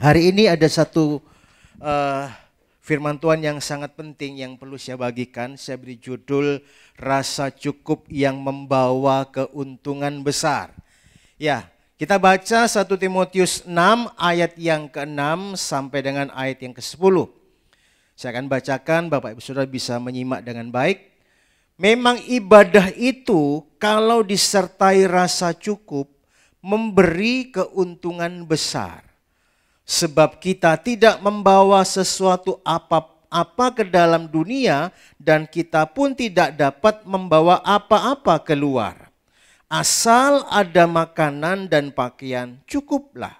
Hari ini ada satu uh, firman Tuhan yang sangat penting yang perlu saya bagikan. Saya beri judul rasa cukup yang membawa keuntungan besar. Ya, kita baca 1 Timotius 6 ayat yang ke-6 sampai dengan ayat yang ke-10. Saya akan bacakan, Bapak Ibu sudah bisa menyimak dengan baik. Memang ibadah itu kalau disertai rasa cukup memberi keuntungan besar Sebab kita tidak membawa sesuatu apa-apa ke dalam dunia dan kita pun tidak dapat membawa apa-apa keluar. Asal ada makanan dan pakaian cukuplah.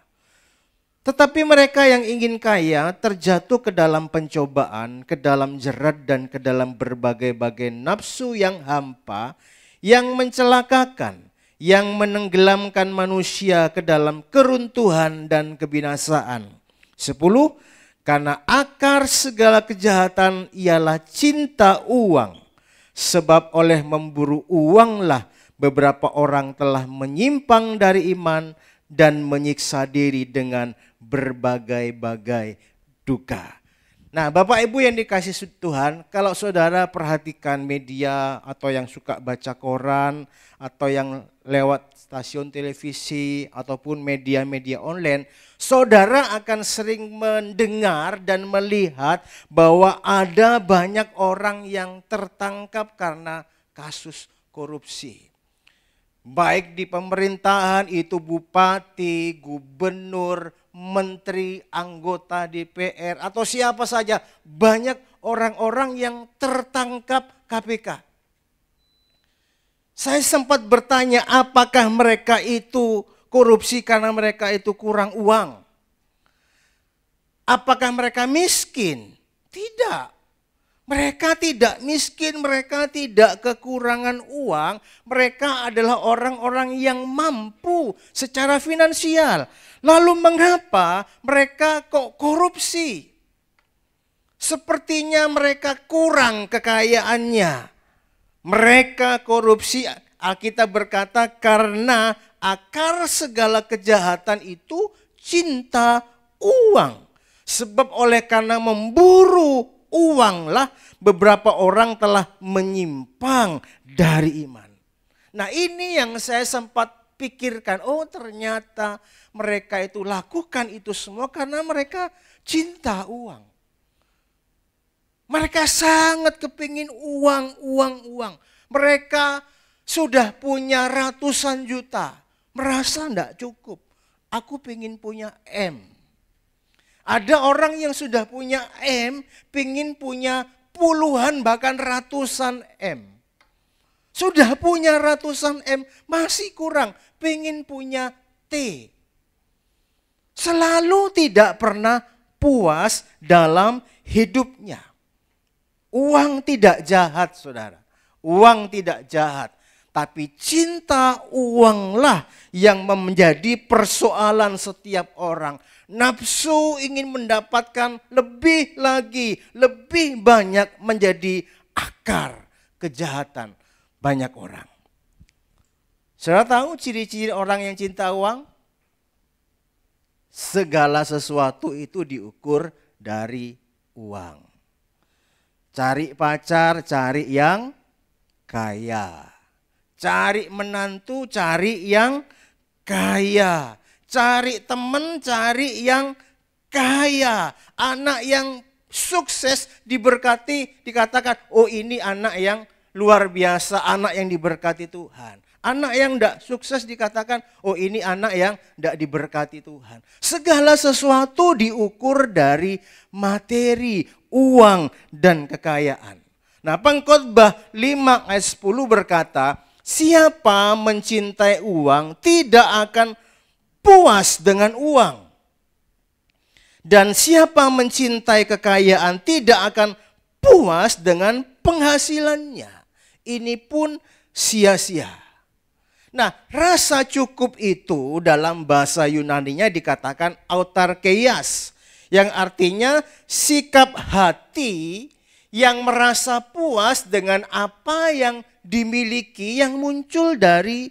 Tetapi mereka yang ingin kaya terjatuh ke dalam pencobaan, ke dalam jerat dan ke dalam berbagai-bagai nafsu yang hampa yang mencelakakan yang menenggelamkan manusia ke dalam keruntuhan dan kebinasaan. Sepuluh, karena akar segala kejahatan ialah cinta uang. Sebab oleh memburu uanglah beberapa orang telah menyimpang dari iman dan menyiksa diri dengan berbagai-bagai duka. Nah, Bapak Ibu yang dikasih Tuhan, kalau saudara perhatikan media atau yang suka baca koran atau yang lewat stasiun televisi ataupun media-media online, saudara akan sering mendengar dan melihat bahwa ada banyak orang yang tertangkap karena kasus korupsi. Baik di pemerintahan itu bupati, gubernur, menteri, anggota DPR, atau siapa saja. Banyak orang-orang yang tertangkap KPK. Saya sempat bertanya apakah mereka itu korupsi karena mereka itu kurang uang. Apakah mereka miskin? Tidak. Mereka tidak miskin, mereka tidak kekurangan uang, mereka adalah orang-orang yang mampu secara finansial. Lalu mengapa mereka kok korupsi? Sepertinya mereka kurang kekayaannya. Mereka korupsi, Alkitab berkata karena akar segala kejahatan itu cinta uang. Sebab oleh karena memburu uanglah beberapa orang telah menyimpang dari iman. Nah ini yang saya sempat pikirkan, oh ternyata mereka itu lakukan itu semua karena mereka cinta uang. Mereka sangat kepingin uang, uang, uang. Mereka sudah punya ratusan juta. Merasa tidak cukup. Aku pingin punya M. Ada orang yang sudah punya M, pingin punya puluhan bahkan ratusan M. Sudah punya ratusan M, masih kurang, pingin punya T. Selalu tidak pernah puas dalam hidupnya. Uang tidak jahat, saudara. Uang tidak jahat. Tapi cinta uanglah yang menjadi persoalan setiap orang nafsu ingin mendapatkan lebih lagi, lebih banyak menjadi akar kejahatan banyak orang. Saudara tahu ciri-ciri orang yang cinta uang? Segala sesuatu itu diukur dari uang. Cari pacar, cari yang kaya. Cari menantu, cari yang kaya. Cari teman, cari yang kaya. Anak yang sukses diberkati dikatakan, oh ini anak yang luar biasa, anak yang diberkati Tuhan. Anak yang tidak sukses dikatakan, oh ini anak yang tidak diberkati Tuhan. Segala sesuatu diukur dari materi, uang, dan kekayaan. Nah pengkhotbah 5 ayat 10 berkata, siapa mencintai uang tidak akan puas dengan uang. Dan siapa mencintai kekayaan tidak akan puas dengan penghasilannya. Ini pun sia-sia. Nah, rasa cukup itu dalam bahasa Yunani-nya dikatakan autarkeias yang artinya sikap hati yang merasa puas dengan apa yang dimiliki yang muncul dari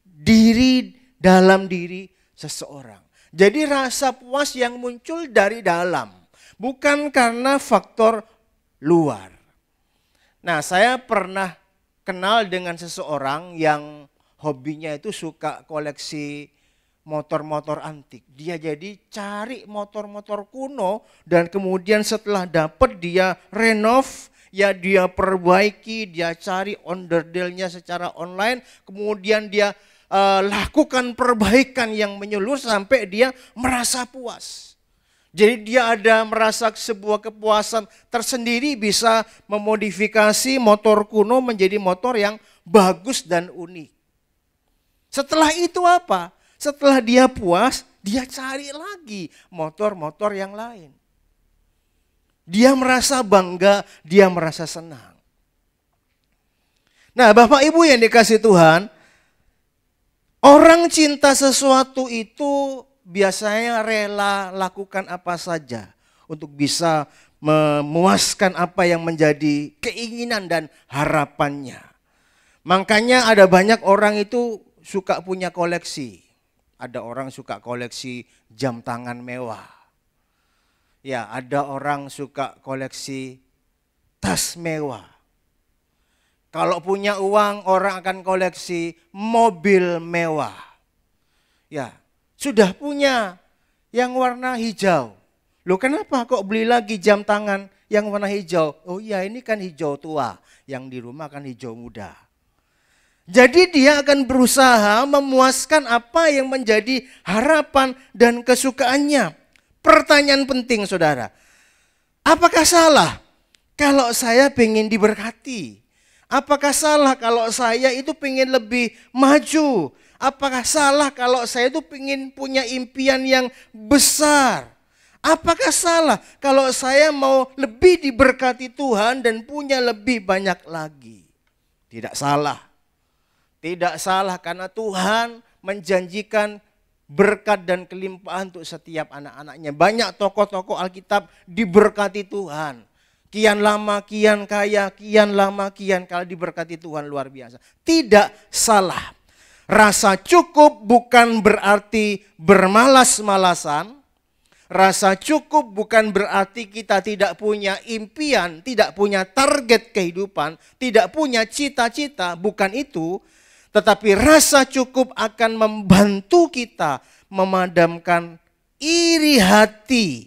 diri dalam diri seseorang. Jadi rasa puas yang muncul dari dalam, bukan karena faktor luar. Nah, saya pernah kenal dengan seseorang yang hobinya itu suka koleksi motor-motor antik. Dia jadi cari motor-motor kuno dan kemudian setelah dapat dia renov, ya dia perbaiki, dia cari onderdilnya secara online, kemudian dia uh, lakukan perbaikan yang menyeluruh sampai dia merasa puas. Jadi dia ada merasa sebuah kepuasan tersendiri bisa memodifikasi motor kuno menjadi motor yang bagus dan unik. Setelah itu apa? Setelah dia puas, dia cari lagi motor-motor yang lain. Dia merasa bangga, dia merasa senang. Nah, Bapak Ibu yang dikasih Tuhan, Orang cinta sesuatu itu biasanya rela lakukan apa saja untuk bisa memuaskan apa yang menjadi keinginan dan harapannya. Makanya ada banyak orang itu suka punya koleksi. Ada orang suka koleksi jam tangan mewah. Ya, ada orang suka koleksi tas mewah. Kalau punya uang orang akan koleksi mobil mewah. Ya, sudah punya yang warna hijau. Loh kenapa kok beli lagi jam tangan yang warna hijau? Oh iya ini kan hijau tua, yang di rumah kan hijau muda. Jadi dia akan berusaha memuaskan apa yang menjadi harapan dan kesukaannya. Pertanyaan penting saudara, apakah salah kalau saya ingin diberkati? Apakah salah kalau saya itu pengen lebih maju? Apakah salah kalau saya itu pengen punya impian yang besar? Apakah salah kalau saya mau lebih diberkati Tuhan dan punya lebih banyak lagi? Tidak salah. Tidak salah karena Tuhan menjanjikan berkat dan kelimpahan untuk setiap anak-anaknya. Banyak tokoh-tokoh Alkitab diberkati Tuhan Kian lama, kian kaya, kian lama, kian kali diberkati Tuhan luar biasa. Tidak salah. Rasa cukup bukan berarti bermalas-malasan. Rasa cukup bukan berarti kita tidak punya impian, tidak punya target kehidupan, tidak punya cita-cita, bukan itu. Tetapi rasa cukup akan membantu kita memadamkan iri hati,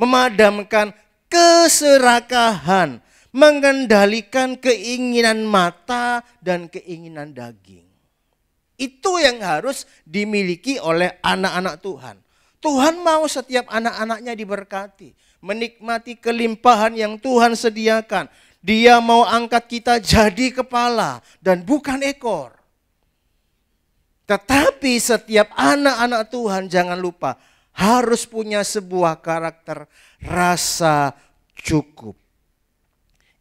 memadamkan keserakahan, mengendalikan keinginan mata dan keinginan daging. Itu yang harus dimiliki oleh anak-anak Tuhan. Tuhan mau setiap anak-anaknya diberkati, menikmati kelimpahan yang Tuhan sediakan. Dia mau angkat kita jadi kepala dan bukan ekor. Tetapi setiap anak-anak Tuhan jangan lupa harus punya sebuah karakter rasa cukup.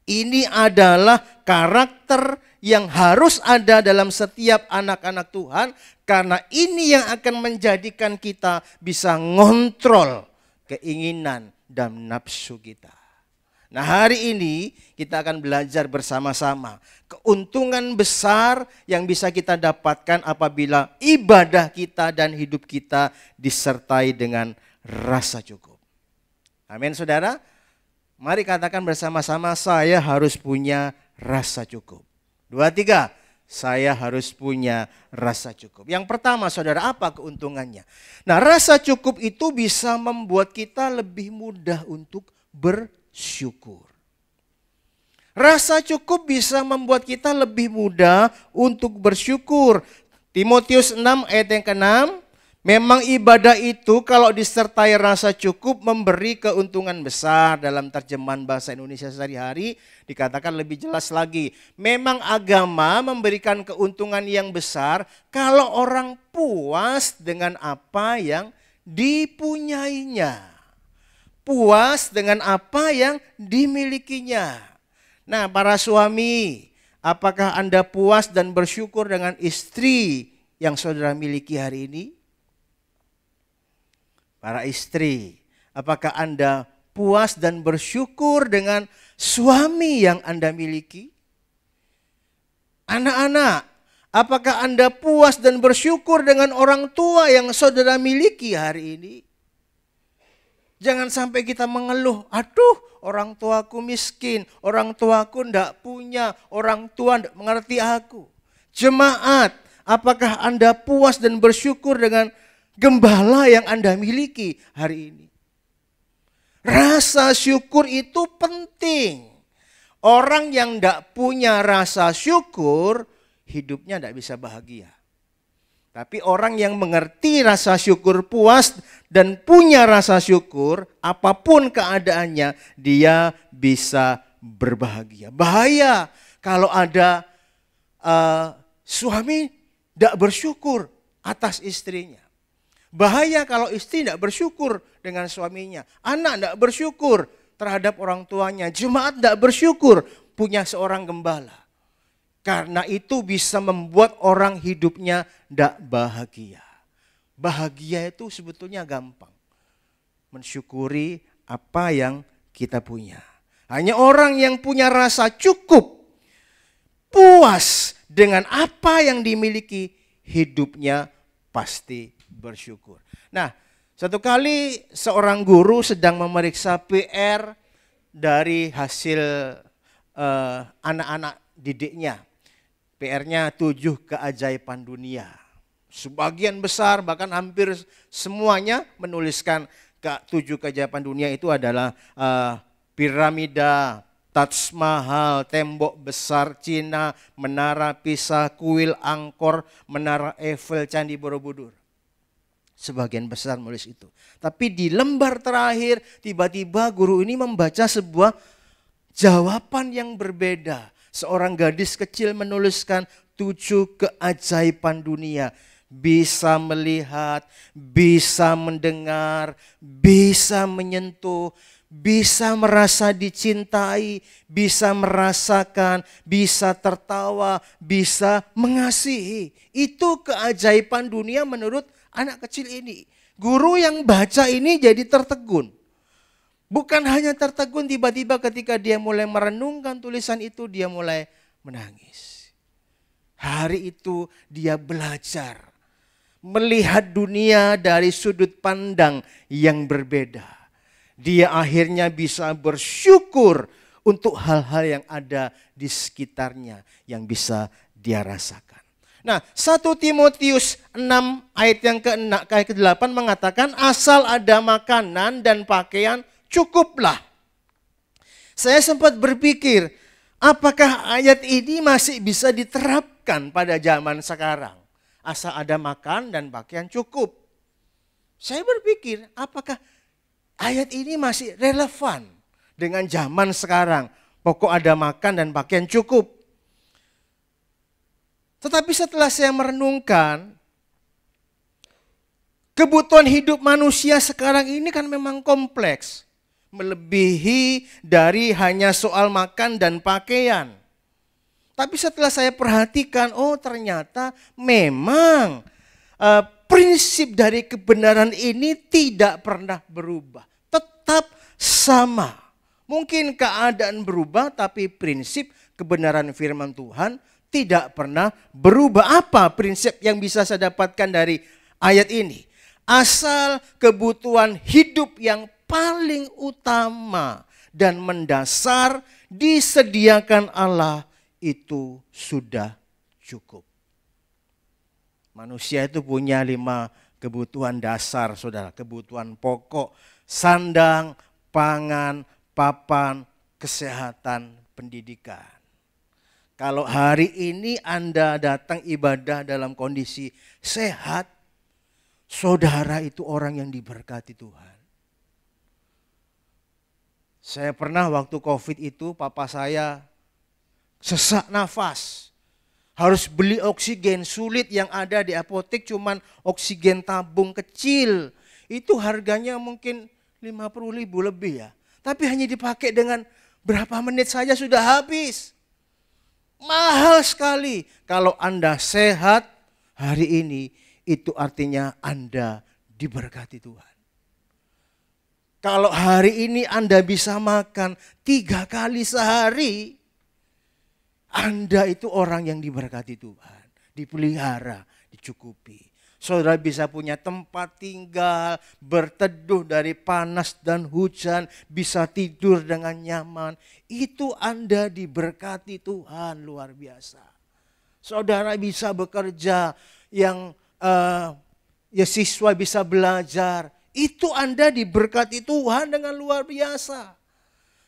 Ini adalah karakter yang harus ada dalam setiap anak-anak Tuhan karena ini yang akan menjadikan kita bisa ngontrol keinginan dan nafsu kita. Nah, hari ini kita akan belajar bersama-sama keuntungan besar yang bisa kita dapatkan apabila ibadah kita dan hidup kita disertai dengan rasa cukup. Amin, saudara. Mari katakan bersama-sama, saya harus punya rasa cukup. Dua, tiga, saya harus punya rasa cukup. Yang pertama saudara, apa keuntungannya? Nah rasa cukup itu bisa membuat kita lebih mudah untuk bersyukur. Rasa cukup bisa membuat kita lebih mudah untuk bersyukur. Timotius 6 ayat yang ke-6, Memang ibadah itu kalau disertai rasa cukup memberi keuntungan besar dalam terjemahan bahasa Indonesia sehari-hari dikatakan lebih jelas lagi. Memang agama memberikan keuntungan yang besar kalau orang puas dengan apa yang dipunyainya. Puas dengan apa yang dimilikinya. Nah, para suami, apakah Anda puas dan bersyukur dengan istri yang saudara miliki hari ini? para istri, apakah Anda puas dan bersyukur dengan suami yang Anda miliki? Anak-anak, apakah Anda puas dan bersyukur dengan orang tua yang saudara miliki hari ini? Jangan sampai kita mengeluh, aduh orang tuaku miskin, orang tuaku ndak punya, orang tua ndak mengerti aku. Jemaat, apakah Anda puas dan bersyukur dengan Gembala yang Anda miliki hari ini. Rasa syukur itu penting. Orang yang tidak punya rasa syukur, hidupnya tidak bisa bahagia. Tapi orang yang mengerti rasa syukur puas dan punya rasa syukur, apapun keadaannya, dia bisa berbahagia. Bahaya kalau ada uh, suami tidak bersyukur atas istrinya. Bahaya kalau istri tidak bersyukur dengan suaminya. Anak tidak bersyukur terhadap orang tuanya. Jemaat tidak bersyukur punya seorang gembala. Karena itu bisa membuat orang hidupnya tidak bahagia. Bahagia itu sebetulnya gampang. Mensyukuri apa yang kita punya. Hanya orang yang punya rasa cukup, puas dengan apa yang dimiliki, hidupnya pasti bersyukur. Nah, satu kali seorang guru sedang memeriksa PR dari hasil anak eh, anak-anak didiknya. PR-nya tujuh keajaiban dunia. Sebagian besar bahkan hampir semuanya menuliskan ke tujuh keajaiban dunia itu adalah uh, piramida, Taj Mahal, tembok besar Cina, menara Pisa, kuil Angkor, menara Eiffel, candi Borobudur sebagian besar menulis itu. Tapi di lembar terakhir tiba-tiba guru ini membaca sebuah jawaban yang berbeda. Seorang gadis kecil menuliskan tujuh keajaiban dunia. Bisa melihat, bisa mendengar, bisa menyentuh, bisa merasa dicintai, bisa merasakan, bisa tertawa, bisa mengasihi. Itu keajaiban dunia menurut anak kecil ini. Guru yang baca ini jadi tertegun. Bukan hanya tertegun tiba-tiba ketika dia mulai merenungkan tulisan itu dia mulai menangis. Hari itu dia belajar melihat dunia dari sudut pandang yang berbeda. Dia akhirnya bisa bersyukur untuk hal-hal yang ada di sekitarnya yang bisa dia rasakan. Nah, 1 Timotius 6 ayat yang ke-6 ke-8 mengatakan asal ada makanan dan pakaian cukuplah. Saya sempat berpikir, apakah ayat ini masih bisa diterapkan pada zaman sekarang? Asal ada makan dan pakaian cukup. Saya berpikir, apakah ayat ini masih relevan dengan zaman sekarang? Pokok ada makan dan pakaian cukup. Tetapi setelah saya merenungkan, kebutuhan hidup manusia sekarang ini kan memang kompleks. Melebihi dari hanya soal makan dan pakaian. Tapi setelah saya perhatikan, oh ternyata memang eh, prinsip dari kebenaran ini tidak pernah berubah. Tetap sama. Mungkin keadaan berubah tapi prinsip kebenaran firman Tuhan tidak pernah berubah. Apa prinsip yang bisa saya dapatkan dari ayat ini? Asal kebutuhan hidup yang paling utama dan mendasar disediakan Allah itu sudah cukup. Manusia itu punya lima kebutuhan dasar, saudara. Kebutuhan pokok, sandang, pangan, papan, kesehatan, pendidikan. Kalau hari ini Anda datang ibadah dalam kondisi sehat, saudara itu orang yang diberkati Tuhan. Saya pernah waktu COVID itu papa saya sesak nafas. Harus beli oksigen sulit yang ada di apotek cuman oksigen tabung kecil. Itu harganya mungkin 50 ribu lebih ya. Tapi hanya dipakai dengan berapa menit saja sudah habis. Mahal sekali. Kalau Anda sehat hari ini, itu artinya Anda diberkati Tuhan. Kalau hari ini Anda bisa makan tiga kali sehari, Anda itu orang yang diberkati Tuhan, dipelihara, dicukupi. Saudara bisa punya tempat tinggal, berteduh dari panas dan hujan, bisa tidur dengan nyaman. Itu Anda diberkati Tuhan luar biasa. Saudara bisa bekerja yang uh, ya siswa bisa belajar. Itu Anda diberkati Tuhan dengan luar biasa.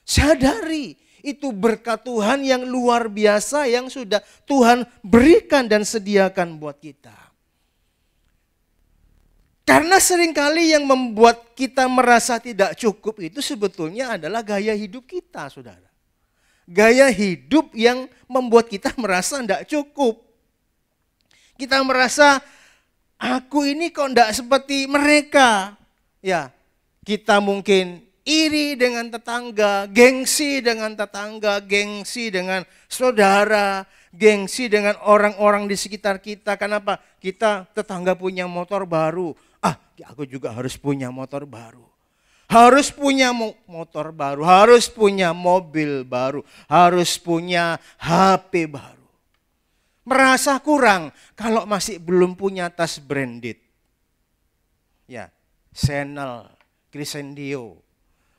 Sadari itu berkat Tuhan yang luar biasa yang sudah Tuhan berikan dan sediakan buat kita. Karena seringkali yang membuat kita merasa tidak cukup itu sebetulnya adalah gaya hidup kita, saudara. Gaya hidup yang membuat kita merasa tidak cukup. Kita merasa aku ini kok tidak seperti mereka. Ya, kita mungkin iri dengan tetangga, gengsi dengan tetangga, gengsi dengan saudara, gengsi dengan orang-orang di sekitar kita. Kenapa? Kita tetangga punya motor baru, aku juga harus punya motor baru. Harus punya motor baru, harus punya mobil baru, harus punya HP baru. Merasa kurang kalau masih belum punya tas branded. Ya, Chanel, Crescendio.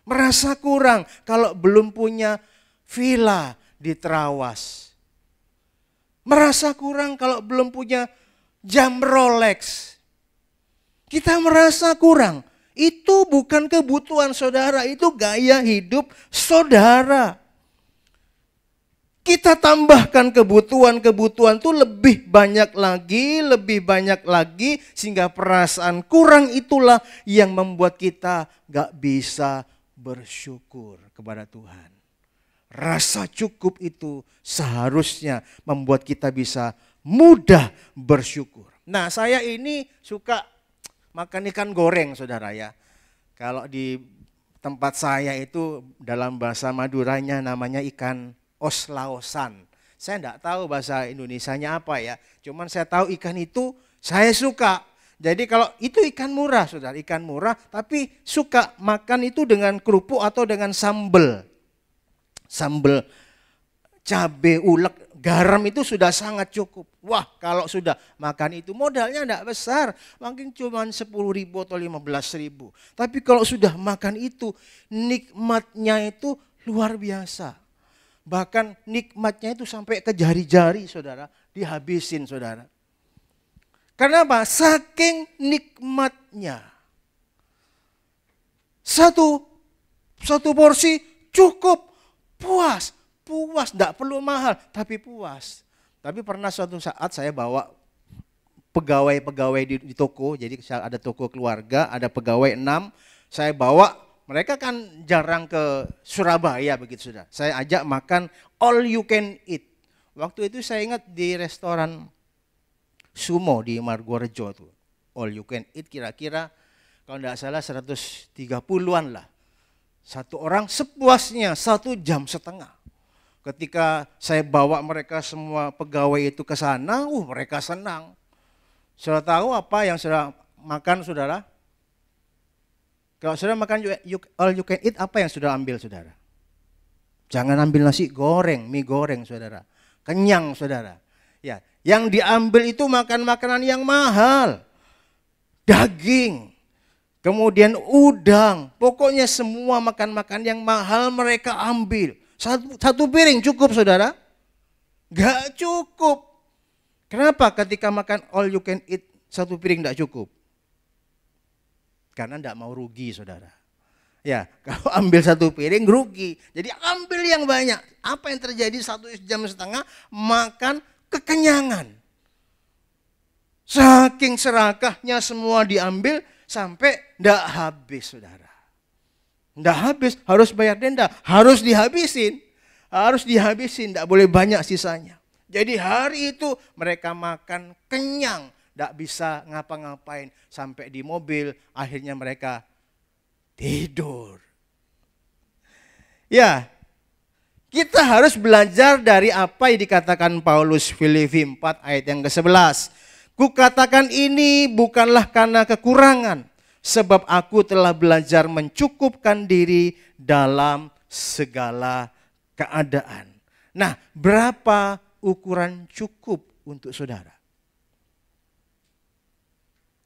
Merasa kurang kalau belum punya villa di Trawas. Merasa kurang kalau belum punya jam Rolex kita merasa kurang. Itu bukan kebutuhan saudara, itu gaya hidup saudara. Kita tambahkan kebutuhan-kebutuhan itu lebih banyak lagi, lebih banyak lagi, sehingga perasaan kurang itulah yang membuat kita gak bisa bersyukur kepada Tuhan. Rasa cukup itu seharusnya membuat kita bisa mudah bersyukur. Nah, saya ini suka makan ikan goreng saudara ya. Kalau di tempat saya itu dalam bahasa Maduranya namanya ikan oslaosan. Saya enggak tahu bahasa Indonesianya apa ya. Cuman saya tahu ikan itu saya suka. Jadi kalau itu ikan murah saudara, ikan murah tapi suka makan itu dengan kerupuk atau dengan sambel. Sambel cabe ulek garam itu sudah sangat cukup. Wah kalau sudah makan itu modalnya tidak besar. Mungkin cuma 10 ribu atau 15 ribu. Tapi kalau sudah makan itu nikmatnya itu luar biasa. Bahkan nikmatnya itu sampai ke jari-jari saudara. Dihabisin saudara. Karena apa? Saking nikmatnya. Satu, satu porsi cukup puas puas, tidak perlu mahal, tapi puas. Tapi pernah suatu saat saya bawa pegawai-pegawai di, di toko, jadi ada toko keluarga, ada pegawai enam, saya bawa mereka kan jarang ke Surabaya begitu sudah. Saya ajak makan all you can eat. Waktu itu saya ingat di restoran Sumo di Margorejo tuh. All you can eat kira-kira kalau tidak salah 130-an lah. Satu orang sepuasnya satu jam setengah. Ketika saya bawa mereka semua pegawai itu ke sana, uh mereka senang. sudah tahu apa yang sudah makan saudara? Kalau sudah makan you, all you can eat, apa yang sudah ambil saudara? Jangan ambil nasi goreng, mie goreng saudara. Kenyang saudara. Ya, yang diambil itu makan makanan yang mahal. Daging, kemudian udang, pokoknya semua makan-makan yang mahal mereka ambil. Satu, satu piring cukup saudara? Gak cukup. Kenapa ketika makan all you can eat satu piring tidak cukup? Karena tidak mau rugi saudara. Ya, kalau ambil satu piring rugi. Jadi ambil yang banyak. Apa yang terjadi satu jam setengah makan kekenyangan. Saking serakahnya semua diambil sampai tidak habis saudara. Tidak habis, harus bayar denda, harus dihabisin. Harus dihabisin, tidak boleh banyak sisanya. Jadi hari itu mereka makan kenyang, Tidak bisa ngapa-ngapain. Sampai di mobil, akhirnya mereka tidur. Ya, kita harus belajar dari apa yang dikatakan Paulus Filipi 4 ayat yang ke-11. Kukatakan ini bukanlah karena kekurangan, sebab aku telah belajar mencukupkan diri dalam segala keadaan. Nah, berapa ukuran cukup untuk saudara?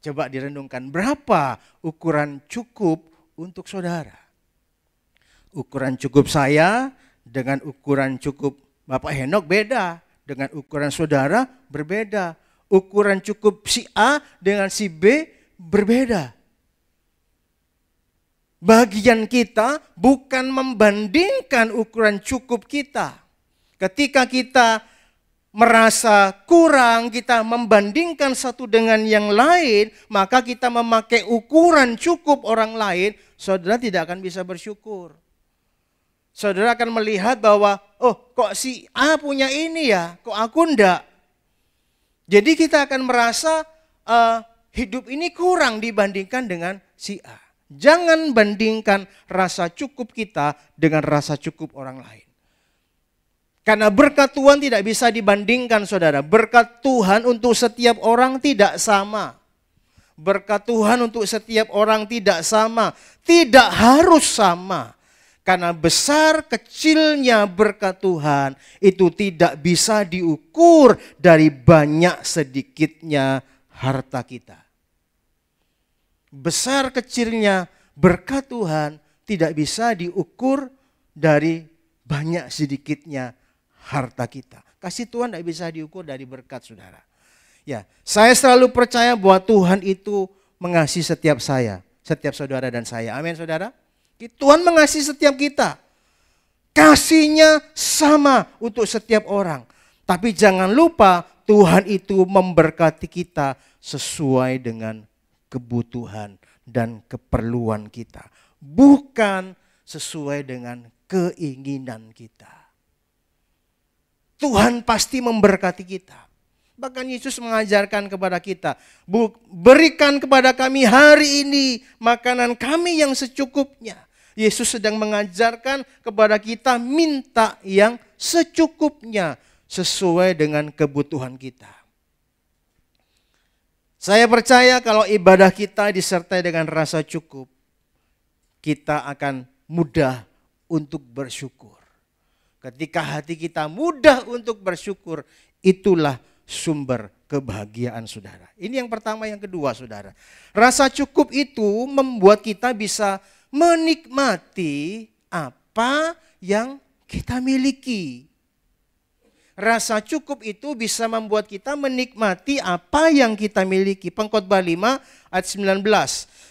Coba direnungkan, berapa ukuran cukup untuk saudara? Ukuran cukup saya dengan ukuran cukup Bapak Henok beda, dengan ukuran saudara berbeda. Ukuran cukup si A dengan si B berbeda. Bagian kita bukan membandingkan ukuran cukup kita. Ketika kita merasa kurang, kita membandingkan satu dengan yang lain, maka kita memakai ukuran cukup orang lain, saudara tidak akan bisa bersyukur. Saudara akan melihat bahwa, oh kok si A punya ini ya, kok aku enggak. Jadi kita akan merasa uh, hidup ini kurang dibandingkan dengan si A. Jangan bandingkan rasa cukup kita dengan rasa cukup orang lain. Karena berkat Tuhan tidak bisa dibandingkan saudara. Berkat Tuhan untuk setiap orang tidak sama. Berkat Tuhan untuk setiap orang tidak sama. Tidak harus sama. Karena besar kecilnya berkat Tuhan itu tidak bisa diukur dari banyak sedikitnya harta kita besar kecilnya berkat Tuhan tidak bisa diukur dari banyak sedikitnya harta kita. Kasih Tuhan tidak bisa diukur dari berkat saudara. Ya, saya selalu percaya bahwa Tuhan itu mengasihi setiap saya, setiap saudara dan saya. Amin saudara. Tuhan mengasihi setiap kita. Kasihnya sama untuk setiap orang. Tapi jangan lupa Tuhan itu memberkati kita sesuai dengan kebutuhan dan keperluan kita, bukan sesuai dengan keinginan kita. Tuhan pasti memberkati kita. Bahkan Yesus mengajarkan kepada kita, berikan kepada kami hari ini makanan kami yang secukupnya. Yesus sedang mengajarkan kepada kita minta yang secukupnya sesuai dengan kebutuhan kita. Saya percaya kalau ibadah kita disertai dengan rasa cukup, kita akan mudah untuk bersyukur. Ketika hati kita mudah untuk bersyukur, itulah sumber kebahagiaan saudara. Ini yang pertama, yang kedua saudara. Rasa cukup itu membuat kita bisa menikmati apa yang kita miliki. Rasa cukup itu bisa membuat kita menikmati apa yang kita miliki. Pengkhotbah 5 ayat 19.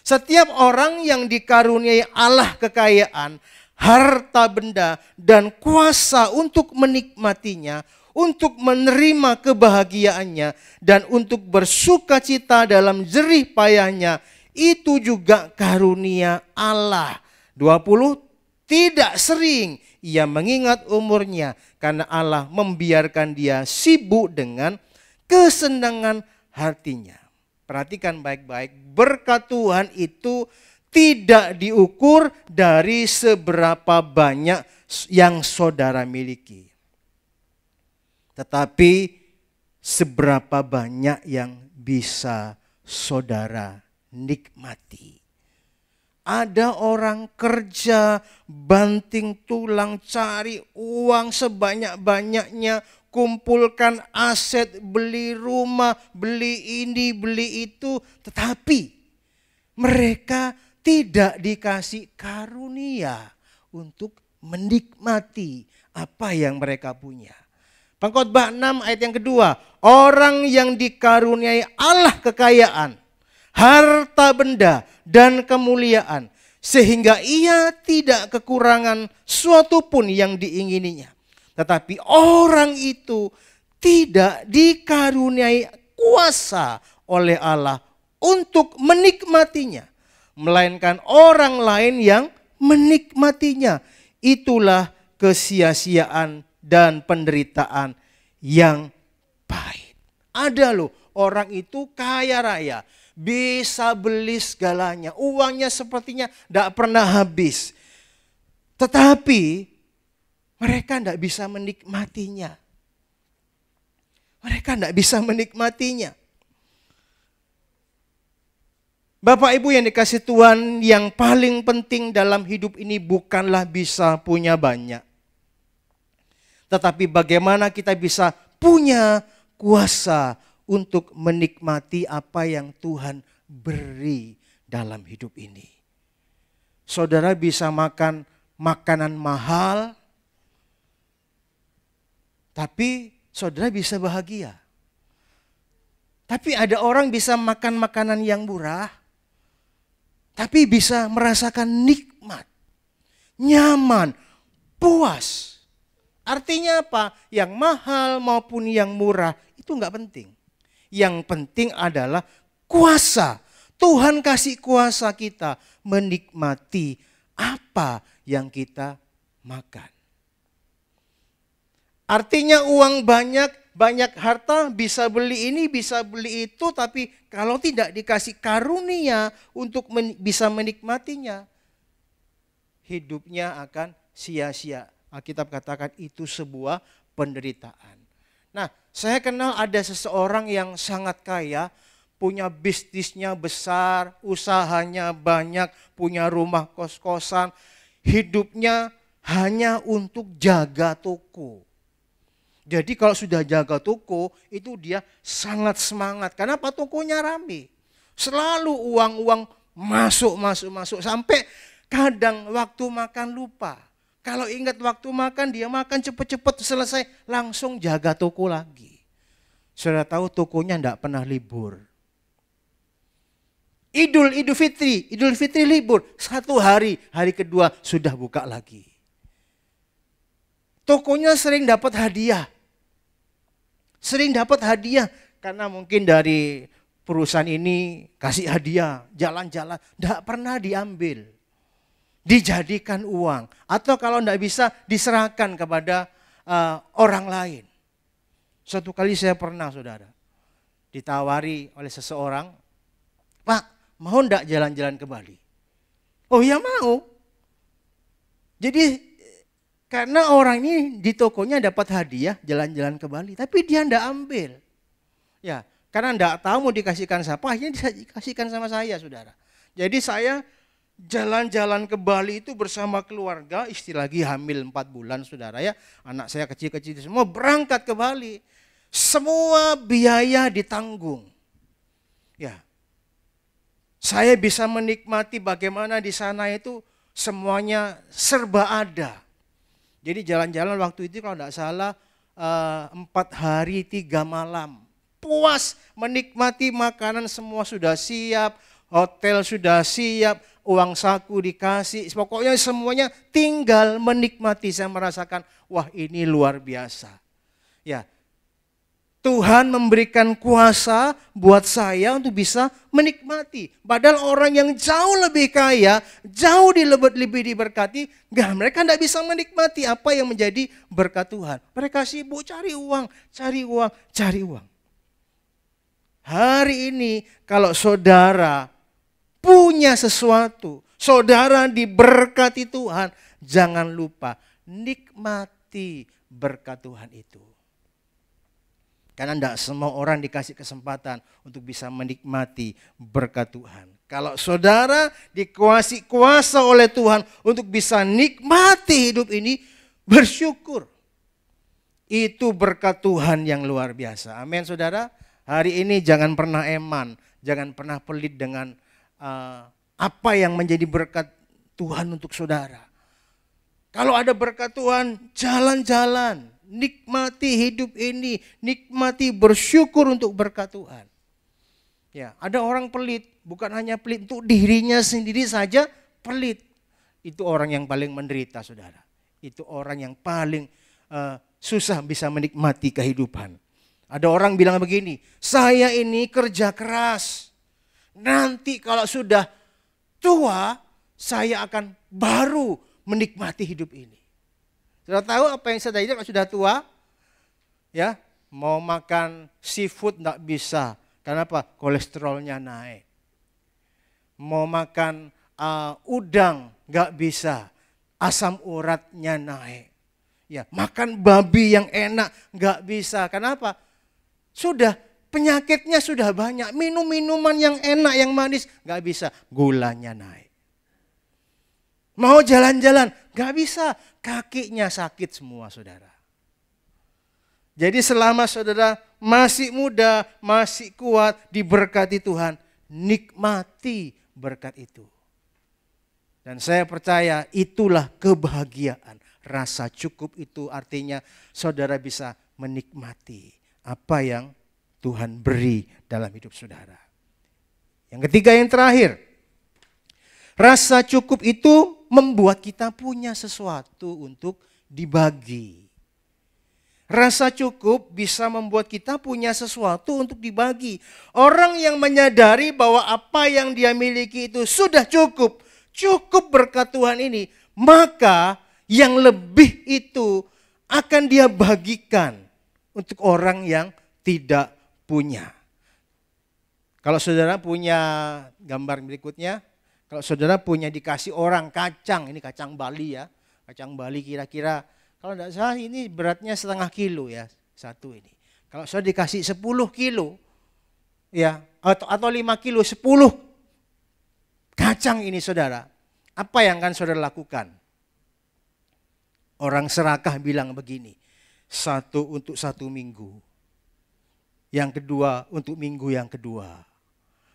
Setiap orang yang dikaruniai Allah kekayaan, harta benda dan kuasa untuk menikmatinya, untuk menerima kebahagiaannya dan untuk bersuka cita dalam jerih payahnya, itu juga karunia Allah. 20 tidak sering ia mengingat umurnya karena Allah membiarkan dia sibuk dengan kesenangan hatinya. Perhatikan baik-baik, berkat Tuhan itu tidak diukur dari seberapa banyak yang saudara miliki. Tetapi seberapa banyak yang bisa saudara nikmati. Ada orang kerja, banting tulang, cari uang sebanyak-banyaknya, kumpulkan aset, beli rumah, beli ini, beli itu. Tetapi mereka tidak dikasih karunia untuk menikmati apa yang mereka punya. Pengkhotbah 6 ayat yang kedua, orang yang dikaruniai Allah kekayaan, harta benda dan kemuliaan sehingga ia tidak kekurangan suatu pun yang diingininya. Tetapi orang itu tidak dikaruniai kuasa oleh Allah untuk menikmatinya, melainkan orang lain yang menikmatinya. Itulah kesia-siaan dan penderitaan yang pahit. Ada loh orang itu kaya raya, bisa beli segalanya. Uangnya sepertinya tidak pernah habis. Tetapi mereka tidak bisa menikmatinya. Mereka tidak bisa menikmatinya. Bapak Ibu yang dikasih Tuhan, yang paling penting dalam hidup ini bukanlah bisa punya banyak. Tetapi bagaimana kita bisa punya kuasa untuk menikmati apa yang Tuhan beri dalam hidup ini. Saudara bisa makan makanan mahal, tapi saudara bisa bahagia. Tapi ada orang bisa makan makanan yang murah, tapi bisa merasakan nikmat, nyaman, puas. Artinya apa? Yang mahal maupun yang murah itu nggak penting. Yang penting adalah kuasa. Tuhan kasih kuasa kita menikmati apa yang kita makan. Artinya uang banyak, banyak harta bisa beli ini, bisa beli itu, tapi kalau tidak dikasih karunia untuk men bisa menikmatinya, hidupnya akan sia-sia. Alkitab katakan itu sebuah penderitaan. Nah, saya kenal ada seseorang yang sangat kaya, punya bisnisnya besar, usahanya banyak, punya rumah kos-kosan, hidupnya hanya untuk jaga toko. Jadi kalau sudah jaga toko, itu dia sangat semangat. Kenapa tokonya rame? Selalu uang-uang masuk, masuk, masuk. Sampai kadang waktu makan lupa kalau ingat waktu makan, dia makan cepat-cepat selesai, langsung jaga toko lagi. Sudah tahu tokonya tidak pernah libur. Idul Idul Fitri, Idul Fitri libur. Satu hari, hari kedua sudah buka lagi. Tokonya sering dapat hadiah. Sering dapat hadiah karena mungkin dari perusahaan ini kasih hadiah, jalan-jalan, tidak pernah diambil dijadikan uang. Atau kalau tidak bisa diserahkan kepada uh, orang lain. Suatu kali saya pernah saudara ditawari oleh seseorang, Pak mau tidak jalan-jalan ke Bali? Oh ya mau. Jadi karena orang ini di tokonya dapat hadiah jalan-jalan ke Bali, tapi dia tidak ambil. Ya, karena tidak tahu mau dikasihkan siapa, akhirnya dikasihkan sama saya, saudara. Jadi saya jalan-jalan ke Bali itu bersama keluarga, istri lagi hamil empat bulan saudara ya, anak saya kecil-kecil semua berangkat ke Bali. Semua biaya ditanggung. Ya. Saya bisa menikmati bagaimana di sana itu semuanya serba ada. Jadi jalan-jalan waktu itu kalau tidak salah eh, empat hari tiga malam. Puas menikmati makanan semua sudah siap, hotel sudah siap, uang saku dikasih, pokoknya semuanya tinggal menikmati. Saya merasakan, wah ini luar biasa. Ya, Tuhan memberikan kuasa buat saya untuk bisa menikmati. Padahal orang yang jauh lebih kaya, jauh dilebet lebih diberkati, enggak, mereka tidak bisa menikmati apa yang menjadi berkat Tuhan. Mereka sibuk cari uang, cari uang, cari uang. Hari ini kalau saudara punya sesuatu, saudara diberkati Tuhan, jangan lupa nikmati berkat Tuhan itu. Karena tidak semua orang dikasih kesempatan untuk bisa menikmati berkat Tuhan. Kalau saudara dikuasai kuasa oleh Tuhan untuk bisa nikmati hidup ini, bersyukur. Itu berkat Tuhan yang luar biasa. Amin saudara. Hari ini jangan pernah eman, jangan pernah pelit dengan Eh, apa yang menjadi berkat Tuhan untuk saudara. Kalau ada berkat Tuhan, jalan-jalan, nikmati hidup ini, nikmati bersyukur untuk berkat Tuhan. Ya, ada orang pelit, bukan hanya pelit untuk dirinya sendiri saja pelit. Itu orang yang paling menderita, Saudara. Itu orang yang paling uh, susah bisa menikmati kehidupan. Ada orang bilang begini, "Saya ini kerja keras." Nanti kalau sudah tua, saya akan baru menikmati hidup ini. Sudah tahu apa yang saya tanya kalau sudah tua? Ya, mau makan seafood tidak bisa. Kenapa? Kolesterolnya naik. Mau makan uh, udang nggak bisa. Asam uratnya naik. Ya, makan babi yang enak nggak bisa. Kenapa? Sudah Penyakitnya sudah banyak. Minum minuman yang enak, yang manis. Gak bisa. Gulanya naik. Mau jalan-jalan. Gak bisa. Kakinya sakit semua saudara. Jadi selama saudara masih muda, masih kuat, diberkati Tuhan. Nikmati berkat itu. Dan saya percaya itulah kebahagiaan. Rasa cukup itu artinya saudara bisa menikmati apa yang Tuhan beri dalam hidup saudara. Yang ketiga yang terakhir. Rasa cukup itu membuat kita punya sesuatu untuk dibagi. Rasa cukup bisa membuat kita punya sesuatu untuk dibagi. Orang yang menyadari bahwa apa yang dia miliki itu sudah cukup, cukup berkat Tuhan ini, maka yang lebih itu akan dia bagikan untuk orang yang tidak punya. Kalau saudara punya gambar berikutnya, kalau saudara punya dikasih orang kacang, ini kacang Bali ya, kacang Bali kira-kira, kalau tidak salah ini beratnya setengah kilo ya, satu ini. Kalau saudara dikasih 10 kilo, ya atau, atau 5 kilo, 10 kacang ini saudara, apa yang akan saudara lakukan? Orang serakah bilang begini, satu untuk satu minggu, yang kedua untuk minggu yang kedua.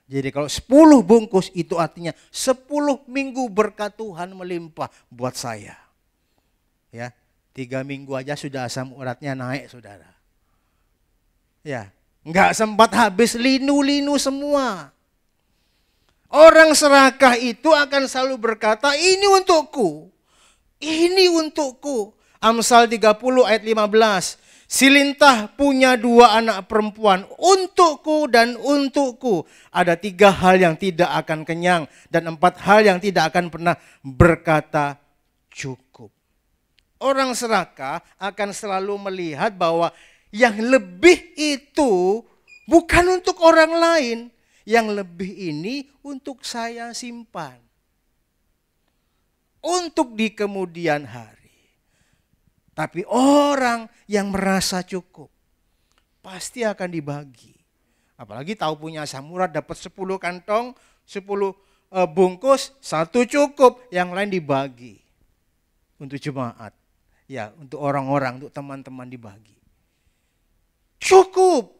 Jadi kalau 10 bungkus itu artinya 10 minggu berkat Tuhan melimpah buat saya. Ya, tiga minggu aja sudah asam uratnya naik saudara. Ya, nggak sempat habis linu-linu semua. Orang serakah itu akan selalu berkata, ini untukku, ini untukku. Amsal 30 ayat 15, Silintah punya dua anak perempuan, untukku dan untukku. Ada tiga hal yang tidak akan kenyang dan empat hal yang tidak akan pernah berkata cukup. Orang serakah akan selalu melihat bahwa yang lebih itu bukan untuk orang lain. Yang lebih ini untuk saya simpan. Untuk di kemudian hari tapi orang yang merasa cukup pasti akan dibagi. Apalagi tahu punya samurat dapat 10 kantong, 10 e, bungkus, satu cukup, yang lain dibagi untuk jemaat. Ya, untuk orang-orang, untuk teman-teman dibagi. Cukup.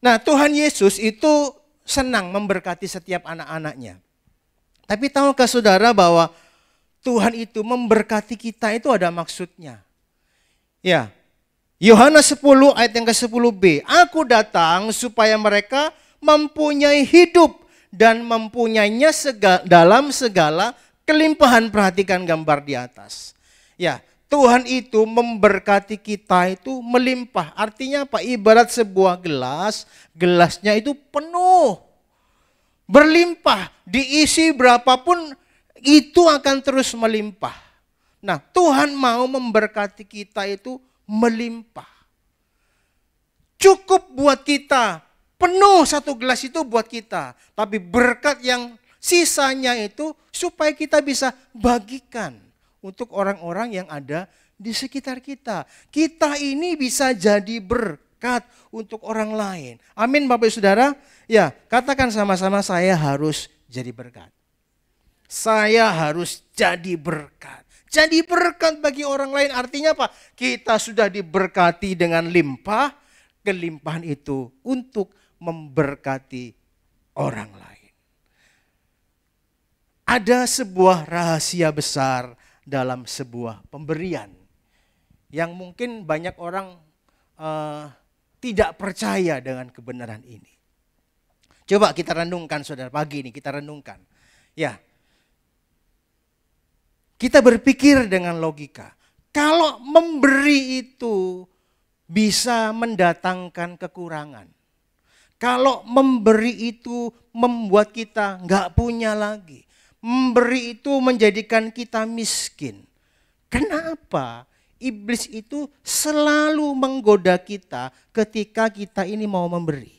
Nah, Tuhan Yesus itu senang memberkati setiap anak-anaknya. Tapi tahukah saudara bahwa Tuhan itu memberkati kita itu ada maksudnya. Ya. Yohanes 10 ayat yang ke-10b. Aku datang supaya mereka mempunyai hidup dan mempunyainya segala, dalam segala kelimpahan perhatikan gambar di atas. Ya, Tuhan itu memberkati kita itu melimpah. Artinya apa? Ibarat sebuah gelas, gelasnya itu penuh. Berlimpah, diisi berapapun itu akan terus melimpah. Nah, Tuhan mau memberkati kita itu melimpah. Cukup buat kita, penuh satu gelas itu buat kita, tapi berkat yang sisanya itu supaya kita bisa bagikan untuk orang-orang yang ada di sekitar kita. Kita ini bisa jadi berkat untuk orang lain. Amin Bapak ibu Saudara. Ya, katakan sama-sama saya harus jadi berkat. Saya harus jadi berkat. Jadi berkat bagi orang lain artinya apa? Kita sudah diberkati dengan limpah, kelimpahan itu untuk memberkati orang lain. Ada sebuah rahasia besar dalam sebuah pemberian yang mungkin banyak orang uh, tidak percaya dengan kebenaran ini. Coba kita renungkan saudara pagi ini, kita renungkan. Ya, kita berpikir dengan logika. Kalau memberi itu bisa mendatangkan kekurangan. Kalau memberi itu membuat kita nggak punya lagi. Memberi itu menjadikan kita miskin. Kenapa iblis itu selalu menggoda kita ketika kita ini mau memberi?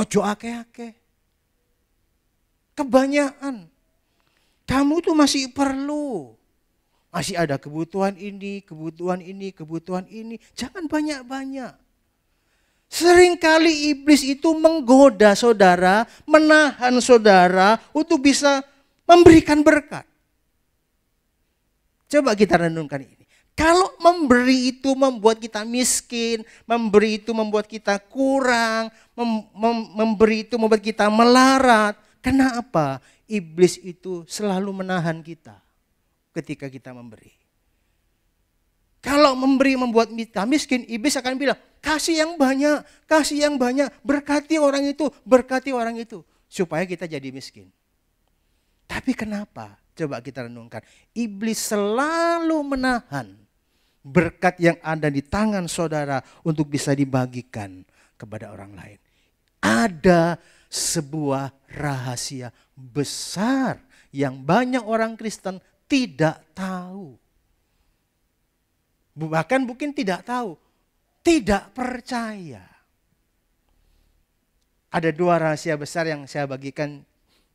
Ojo ake-ake, Kebanyakan kamu itu masih perlu. Masih ada kebutuhan ini, kebutuhan ini, kebutuhan ini. Jangan banyak-banyak. Seringkali iblis itu menggoda saudara, menahan saudara untuk bisa memberikan berkat. Coba kita renungkan ini. Kalau memberi itu membuat kita miskin, memberi itu membuat kita kurang, mem mem memberi itu membuat kita melarat. Kenapa? iblis itu selalu menahan kita ketika kita memberi. Kalau memberi membuat kita nah, miskin, iblis akan bilang, kasih yang banyak, kasih yang banyak, berkati orang itu, berkati orang itu. Supaya kita jadi miskin. Tapi kenapa? Coba kita renungkan. Iblis selalu menahan berkat yang ada di tangan saudara untuk bisa dibagikan kepada orang lain. Ada sebuah rahasia besar yang banyak orang Kristen tidak tahu. Bahkan mungkin tidak tahu, tidak percaya. Ada dua rahasia besar yang saya bagikan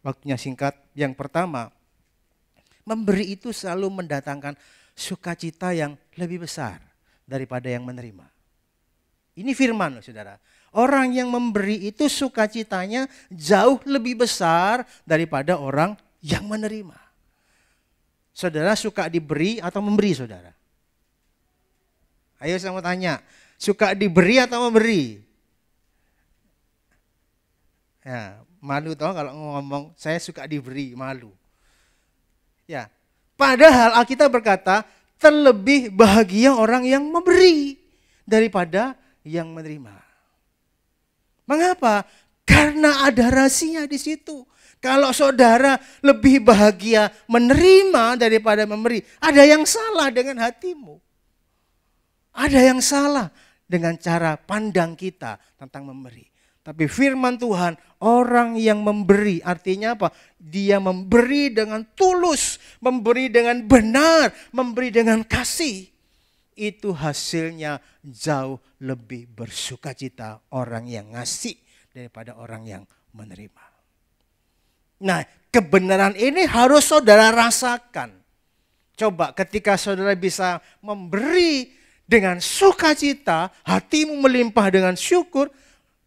waktunya singkat. Yang pertama, memberi itu selalu mendatangkan sukacita yang lebih besar daripada yang menerima. Ini firman loh saudara. Orang yang memberi itu sukacitanya jauh lebih besar daripada orang yang menerima. Saudara suka diberi atau memberi saudara? Ayo saya mau tanya, suka diberi atau memberi? Ya, malu toh kalau ngomong saya suka diberi, malu. Ya, padahal Alkitab berkata terlebih bahagia orang yang memberi daripada yang menerima. Mengapa? Karena ada rahasia di situ. Kalau saudara lebih bahagia menerima daripada memberi, ada yang salah dengan hatimu. Ada yang salah dengan cara pandang kita tentang memberi. Tapi firman Tuhan, orang yang memberi, artinya apa? Dia memberi dengan tulus, memberi dengan benar, memberi dengan kasih itu hasilnya jauh lebih bersukacita orang yang ngasih daripada orang yang menerima. Nah, kebenaran ini harus saudara rasakan. Coba ketika saudara bisa memberi dengan sukacita, hatimu melimpah dengan syukur,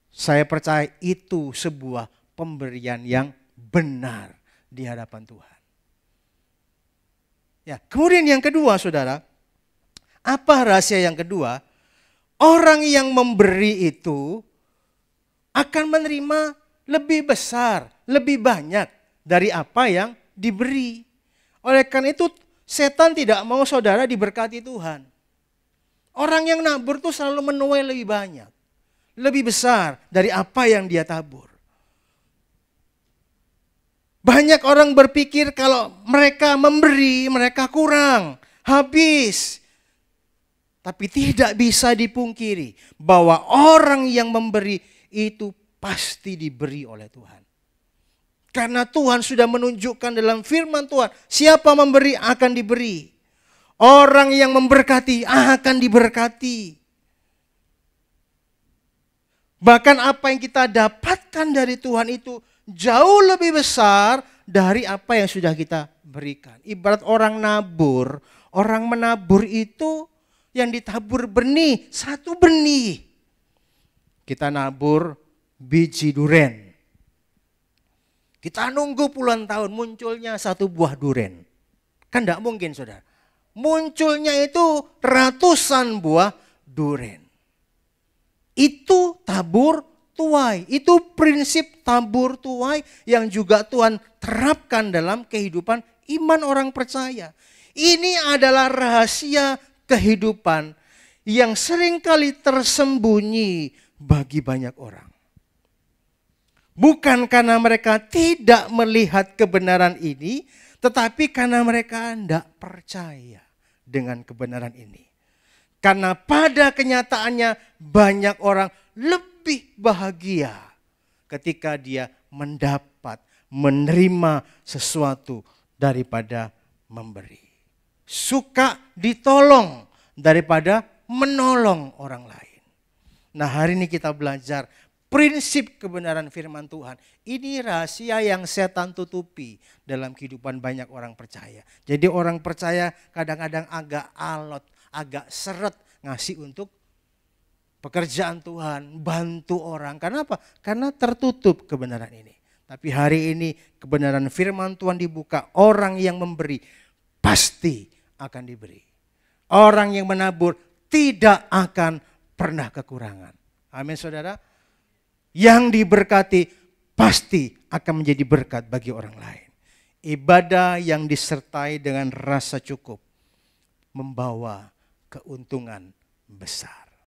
saya percaya itu sebuah pemberian yang benar di hadapan Tuhan. Ya, kemudian yang kedua, Saudara, apa rahasia yang kedua? Orang yang memberi itu akan menerima lebih besar, lebih banyak dari apa yang diberi. Oleh karena itu setan tidak mau saudara diberkati Tuhan. Orang yang nabur itu selalu menuai lebih banyak, lebih besar dari apa yang dia tabur. Banyak orang berpikir kalau mereka memberi, mereka kurang, habis. Tapi tidak bisa dipungkiri bahwa orang yang memberi itu pasti diberi oleh Tuhan. Karena Tuhan sudah menunjukkan dalam firman Tuhan, siapa memberi akan diberi. Orang yang memberkati akan diberkati. Bahkan apa yang kita dapatkan dari Tuhan itu jauh lebih besar dari apa yang sudah kita berikan. Ibarat orang nabur, orang menabur itu yang ditabur benih, satu benih. Kita nabur biji duren. Kita nunggu puluhan tahun munculnya satu buah duren. Kan tidak mungkin saudara. Munculnya itu ratusan buah duren. Itu tabur tuai. Itu prinsip tabur tuai yang juga Tuhan terapkan dalam kehidupan iman orang percaya. Ini adalah rahasia kehidupan yang seringkali tersembunyi bagi banyak orang. Bukan karena mereka tidak melihat kebenaran ini, tetapi karena mereka tidak percaya dengan kebenaran ini. Karena pada kenyataannya banyak orang lebih bahagia ketika dia mendapat, menerima sesuatu daripada memberi suka ditolong daripada menolong orang lain. Nah hari ini kita belajar prinsip kebenaran firman Tuhan. Ini rahasia yang setan tutupi dalam kehidupan banyak orang percaya. Jadi orang percaya kadang-kadang agak alot, agak seret ngasih untuk pekerjaan Tuhan, bantu orang. Karena apa? Karena tertutup kebenaran ini. Tapi hari ini kebenaran firman Tuhan dibuka, orang yang memberi pasti akan diberi. Orang yang menabur tidak akan pernah kekurangan. Amin saudara. Yang diberkati pasti akan menjadi berkat bagi orang lain. Ibadah yang disertai dengan rasa cukup membawa keuntungan besar.